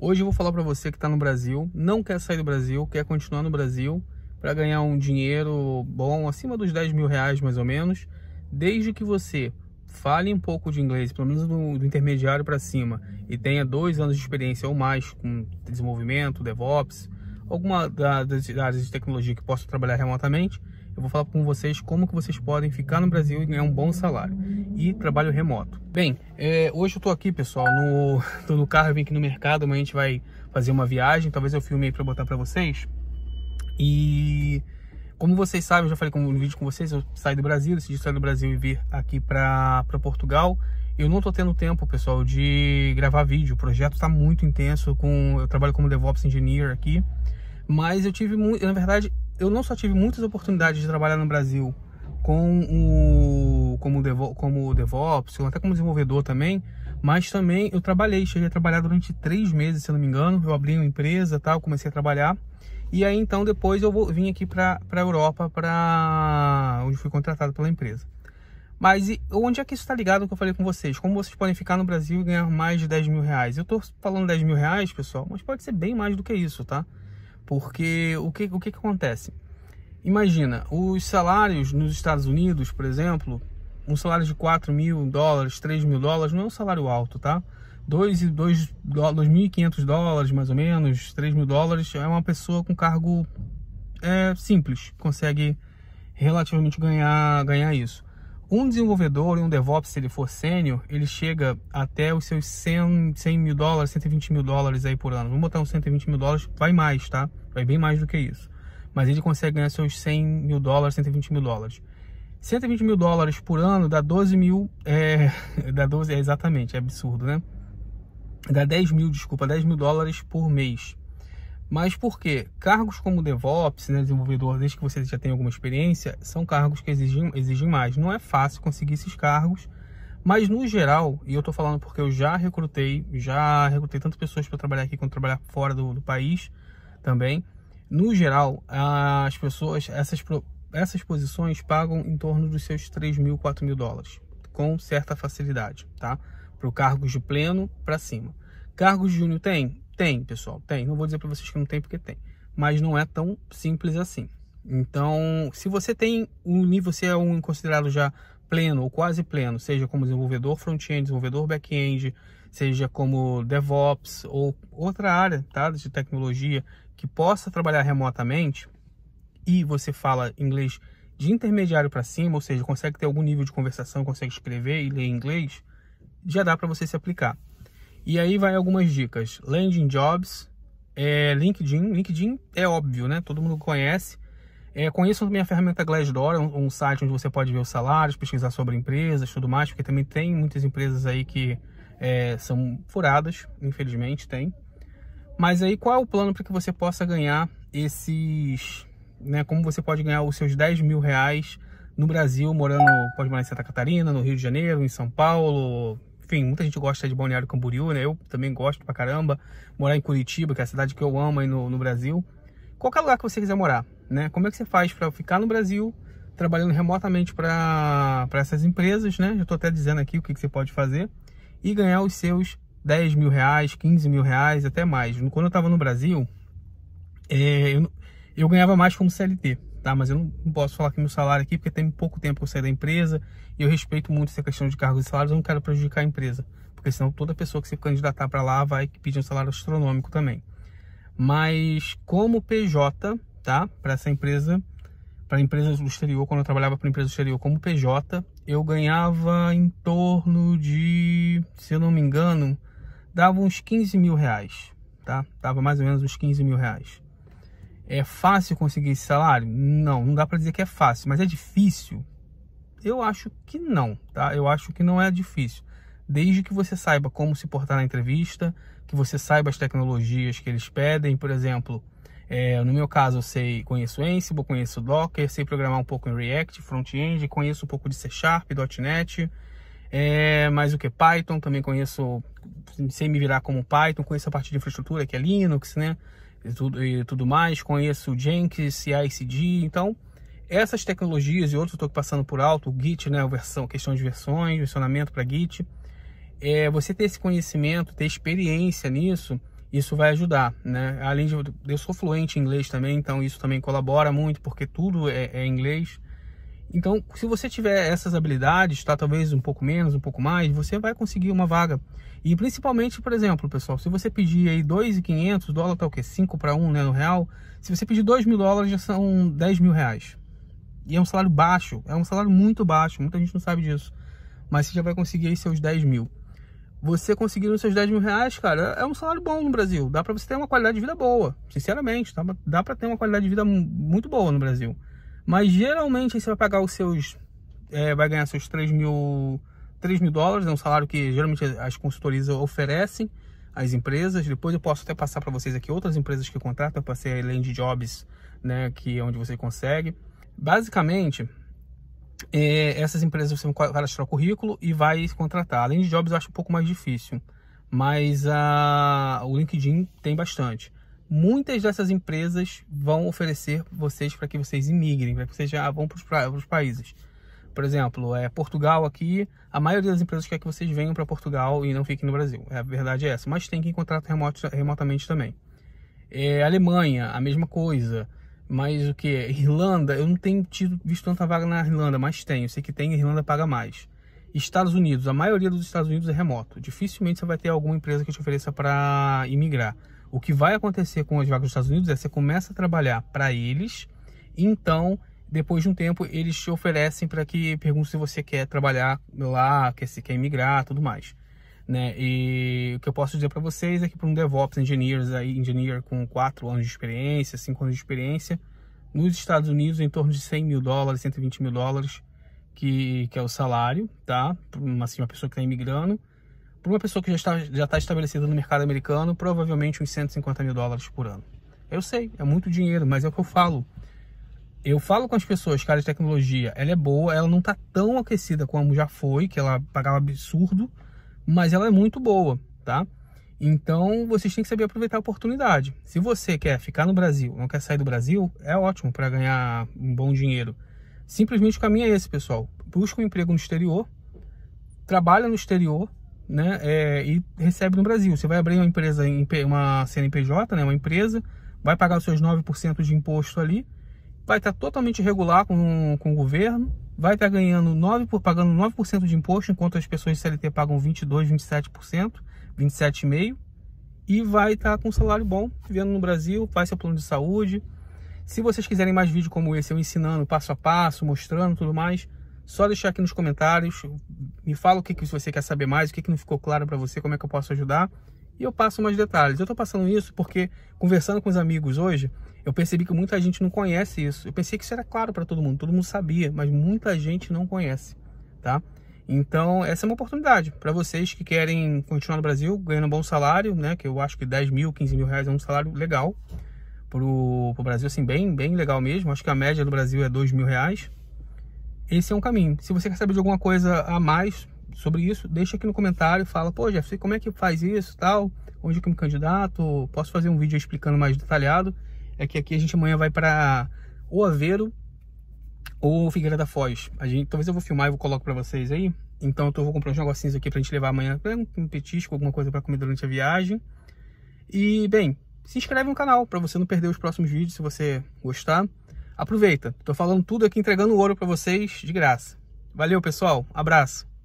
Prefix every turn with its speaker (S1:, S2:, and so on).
S1: Hoje eu vou falar para você que está no Brasil, não quer sair do Brasil, quer continuar no Brasil para ganhar um dinheiro bom, acima dos 10 mil reais mais ou menos, desde que você fale um pouco de inglês, pelo menos do, do intermediário para cima, e tenha dois anos de experiência ou mais com desenvolvimento, DevOps, alguma das áreas de tecnologia que possa trabalhar remotamente, eu vou falar com vocês como que vocês podem ficar no Brasil e ganhar um bom salário e trabalho remoto. Bem, é, hoje eu tô aqui, pessoal, no, tô no carro, eu vim aqui no mercado, amanhã a gente vai fazer uma viagem, talvez eu aí para botar para vocês. E como vocês sabem, eu já falei no vídeo com vocês, eu saí do Brasil, decidi sair do Brasil e vir aqui para Portugal. Eu não tô tendo tempo, pessoal, de gravar vídeo. O projeto está muito intenso, com, eu trabalho como DevOps Engineer aqui. Mas eu tive muito, na verdade, eu não só tive muitas oportunidades de trabalhar no Brasil com o como, Devo, como DevOps, até como desenvolvedor também, mas também eu trabalhei, cheguei a trabalhar durante três meses, se não me engano, eu abri uma empresa, tal, comecei a trabalhar e aí então depois eu vou, vim aqui para a Europa, para onde fui contratado pela empresa. Mas e, onde é que isso está ligado que eu falei com vocês? Como vocês podem ficar no Brasil e ganhar mais de 10 mil reais? Eu estou falando 10 mil reais, pessoal, mas pode ser bem mais do que isso, tá? Porque o que, o que, que acontece? Imagina, os salários nos Estados Unidos, por exemplo, um salário de 4 mil dólares, 3 mil dólares, não é um salário alto, tá? 2.500 dólares, mais ou menos, 3 mil dólares, é uma pessoa com cargo é, simples, consegue relativamente ganhar, ganhar isso um desenvolvedor e um DevOps, se ele for sênior, ele chega até os seus 100, 100 mil dólares, 120 mil dólares aí por ano. Vamos botar uns 120 mil dólares, vai mais, tá? Vai bem mais do que isso. Mas ele consegue ganhar seus 100 mil dólares, 120 mil dólares. 120 mil dólares por ano dá 12 mil, é, dá 12, é exatamente, é absurdo, né? Dá 10 mil, desculpa, 10 mil dólares por mês. Mas por quê? Cargos como DevOps, né, desenvolvedor, desde que você já tenha alguma experiência, são cargos que exigem, exigem mais. Não é fácil conseguir esses cargos, mas no geral, e eu estou falando porque eu já recrutei, já recrutei tantas pessoas para trabalhar aqui quanto trabalhar fora do, do, país também. No geral, as pessoas, essas, essas posições pagam em torno dos seus 3 mil, 4 mil dólares, com certa facilidade, tá? Para cargos de pleno para cima. Cargos de júnior tem? Tem, pessoal, tem. Não vou dizer para vocês que não tem, porque tem. Mas não é tão simples assim. Então, se você tem um nível, você é um considerado já pleno ou quase pleno, seja como desenvolvedor front-end, desenvolvedor back-end, seja como DevOps ou outra área tá, de tecnologia que possa trabalhar remotamente e você fala inglês de intermediário para cima, ou seja, consegue ter algum nível de conversação, consegue escrever e ler inglês, já dá para você se aplicar. E aí vai algumas dicas. Landing Jobs, é, LinkedIn. LinkedIn é óbvio, né? Todo mundo conhece. É, conheçam também a ferramenta Glassdoor, é um, um site onde você pode ver os salários, pesquisar sobre empresas, tudo mais, porque também tem muitas empresas aí que é, são furadas, infelizmente tem. Mas aí qual é o plano para que você possa ganhar esses, né? Como você pode ganhar os seus 10 mil reais no Brasil, morando, pode morar em Santa Catarina, no Rio de Janeiro, em São Paulo, enfim, muita gente gosta de Balneário Camboriú, né? Eu também gosto pra caramba. Morar em Curitiba, que é a cidade que eu amo aí no, no Brasil. Qualquer lugar que você quiser morar, né? Como é que você faz para ficar no Brasil, trabalhando remotamente para essas empresas, né? Já estou até dizendo aqui o que, que você pode fazer. E ganhar os seus 10 mil reais, 15 mil reais, até mais. Quando eu estava no Brasil, é, eu, eu ganhava mais como CLT tá? Mas eu não, posso falar que meu salário aqui, porque tem pouco tempo que eu saí da empresa e eu respeito muito essa questão de cargos e salários, eu não quero prejudicar a empresa, porque senão toda pessoa que se candidatar para lá vai pedir um salário astronômico também. Mas como PJ, tá? Para essa empresa, para empresas do exterior, quando eu trabalhava para empresa do exterior como PJ, eu ganhava em torno de, se eu não me engano, dava uns 15 mil reais, tá? Dava mais ou menos uns 15 mil reais. É fácil conseguir esse salário? Não, não dá para dizer que é fácil, mas é difícil? Eu acho que não, tá? Eu acho que não é difícil. Desde que você saiba como se portar na entrevista, que você saiba as tecnologias que eles pedem, por exemplo, é, no meu caso, eu sei, conheço Ansible, conheço Docker, sei programar um pouco em React, front-end, conheço um pouco de C Sharp, .NET, é, mais o que Python, também conheço, sei me virar como Python, conheço a parte de infraestrutura, que é Linux, né? e tudo, e tudo mais, conheço o Jenkins, CICD, então essas tecnologias e outros eu estou passando por alto, o Git, né, a versão, questão de versões, versionamento para Git, é, você ter esse conhecimento, ter experiência nisso, isso vai ajudar, né? Além de eu sou fluente em inglês também, então isso também colabora muito, porque tudo é, é inglês. Então, se você tiver essas habilidades, tá? Talvez um pouco menos, um pouco mais, você vai conseguir uma vaga. E principalmente, por exemplo, pessoal, se você pedir aí 2,500, dólares tá o quê? 5 para 1, né? No real. Se você pedir 2 mil dólares, já são 10 mil reais. E é um salário baixo, é um salário muito baixo, muita gente não sabe disso. Mas você já vai conseguir aí seus 10 mil. Você conseguindo seus 10 mil reais, cara, é um salário bom no Brasil. Dá para você ter uma qualidade de vida boa, sinceramente. Tá? Dá para ter uma qualidade de vida muito boa no Brasil. Mas geralmente aí você vai pagar os seus. É, vai ganhar seus 3 mil, 3 mil dólares, é um salário que geralmente as consultorias oferecem às empresas. Depois eu posso até passar para vocês aqui outras empresas que contratam. para ser além de Jobs, né, que é onde você consegue. Basicamente, é, essas empresas você vai cadastrar o currículo e vai contratar. Além de jobs, eu acho um pouco mais difícil, mas a, ah, o LinkedIn tem bastante muitas dessas empresas vão oferecer vocês para que vocês imigrem, para que vocês já vão para os países. Por exemplo, é Portugal aqui, a maioria das empresas quer que vocês venham para Portugal e não fiquem no Brasil. É, a verdade é essa, mas tem que encontrar remoto, remotamente também. É, Alemanha, a mesma coisa. Mas o que? Irlanda, eu não tenho tido, visto tanta vaga na Irlanda, mas tenho. Sei que tem, Irlanda paga mais. Estados Unidos, a maioria dos Estados Unidos é remoto. Dificilmente você vai ter alguma empresa que te ofereça para imigrar. O que vai acontecer com as vagas dos Estados Unidos é que você começa a trabalhar para eles, então, depois de um tempo, eles te oferecem para que pergunte se você quer trabalhar lá, quer se quer emigrar, tudo mais. Né? E o que eu posso dizer para vocês é que para um DevOps engineers aí, engineer com 4 anos de experiência, 5 anos de experiência, nos Estados Unidos em torno de 100 mil dólares, 120 mil dólares, que, que é o salário, tá? Assim, uma pessoa que está imigrando. Para uma pessoa que já está, já está estabelecida no mercado americano, provavelmente uns 150 mil dólares por ano. Eu sei, é muito dinheiro, mas é o que eu falo. Eu falo com as pessoas, cara, de tecnologia, ela é boa, ela não está tão aquecida como já foi, que ela pagava absurdo, mas ela é muito boa, tá? Então vocês têm que saber aproveitar a oportunidade. Se você quer ficar no Brasil, não quer sair do Brasil, é ótimo para ganhar um bom dinheiro. Simplesmente o caminho é esse, pessoal. Busca um emprego no exterior, trabalha no exterior né, é, e recebe no Brasil. Você vai abrir uma empresa, uma CNPJ, né, uma empresa, vai pagar os seus 9% de imposto ali, vai estar totalmente regular com, com o governo, vai estar ganhando 9 por pagando 9% de imposto, enquanto as pessoas de CLT pagam 22, 27%, 27,5 e vai estar com um salário bom, vivendo no Brasil, faz seu plano de saúde. Se vocês quiserem mais vídeo como esse, eu ensinando passo a passo, mostrando tudo mais, só deixar aqui nos comentários, me fala o que, que você quer saber mais, o que, que não ficou claro para você, como é que eu posso ajudar. E eu passo mais detalhes. Eu estou passando isso porque, conversando com os amigos hoje, eu percebi que muita gente não conhece isso. Eu pensei que isso era claro para todo mundo, todo mundo sabia, mas muita gente não conhece, tá? Então, essa é uma oportunidade para vocês que querem continuar no Brasil, ganhando um bom salário, né? Que eu acho que 10 mil, 15 mil reais é um salário legal para o Brasil, assim, bem, bem legal mesmo. Acho que a média do Brasil é 2 mil reais esse é um caminho. Se você quer saber de alguma coisa a mais sobre isso, deixa aqui no comentário, fala, pô, Jeff, como é que faz isso tal? Onde que eu me candidato? Posso fazer um vídeo explicando mais detalhado? É que aqui a gente amanhã vai para o Aveiro ou Figueira da Foz. A gente, talvez eu vou filmar e vou coloco para vocês aí. Então eu tô, vou comprar uns negocinhos aqui pra gente levar amanhã, um petisco, alguma coisa para comer durante a viagem. E, bem, se inscreve no canal para você não perder os próximos vídeos, se você gostar. Aproveita, estou falando tudo aqui entregando ouro para vocês de graça. Valeu, pessoal. Abraço.